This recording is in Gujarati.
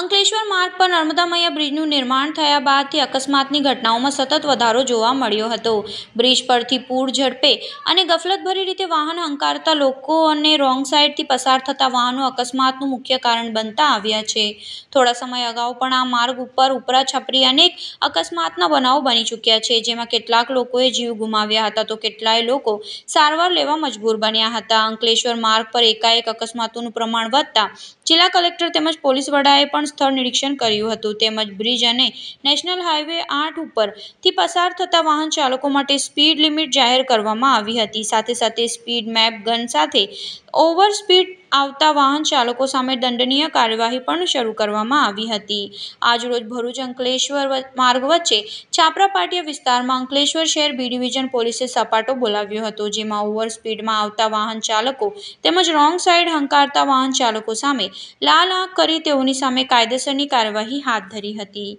અંકલેશ્વર માર્ગ પર નર્મદા બ્રિજનું નિર્માણ થયા બાદથી અકસ્માતની ઘટનાઓમાં સતત વધારો જોવા મળ્યો હતો બ્રિજ પરથી પૂર ઝડપે અને ગફલતભરી રીતે વાહન હંકારતા લોકો અને રોંગ સાઇડથી પસાર થતા વાહનો અકસ્માતનું મુખ્ય કારણ બનતા આવ્યા છે થોડા સમય અગાઉ પણ આ માર્ગ ઉપર ઉપરા છપરી અનેક અકસ્માતના બનાવો બની ચૂક્યા છે જેમાં કેટલાક લોકોએ જીવ ગુમાવ્યા હતા તો કેટલાય લોકો સારવાર લેવા મજબૂર બન્યા હતા અંકલેશ્વર માર્ગ પર એકાએક અકસ્માતોનું પ્રમાણ વધતા જિલ્લા કલેક્ટર તેમજ પોલીસ વડાએ પણ સ્થળ નિરીક્ષણ કર્યું હતું તેમજ બ્રિજ અને નેશનલ હાઇવે આઠ ઉપરથી પસાર થતા વાહન ચાલકો માટે સ્પીડ લિમિટ જાહેર કરવામાં આવી હતી સાથે સાથે સ્પીડ મેપ ગન સાથે ઓવર સ્પીડ આવતા વાહન ચાલકો સામે દંડનીય કાર્યવાહી પણ શરૂ કરવામાં આવી હતી આજરોજ ભરૂચ અંકલેશ્વર માર્ગ વચ્ચે છાપરા પાટિયા વિસ્તારમાં અંકલેશ્વર શહેર બી ડિવિઝન પોલીસે સપાટો બોલાવ્યો હતો જેમાં ઓવર સ્પીડમાં આવતા વાહન ચાલકો તેમજ રોંગ સાઈડ હંકારતા વાહન ચાલકો સામે લાલ આંખ કરી તેઓની સામે કાયદેસરની કાર્યવાહી હાથ ધરી હતી